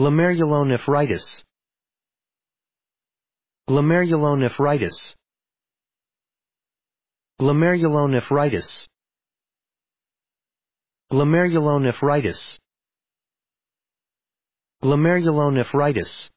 Glomerulonephritis. Glomerulonephritis. Glomerulonephritis. Glomerulonephritis. Glomerulonephritis.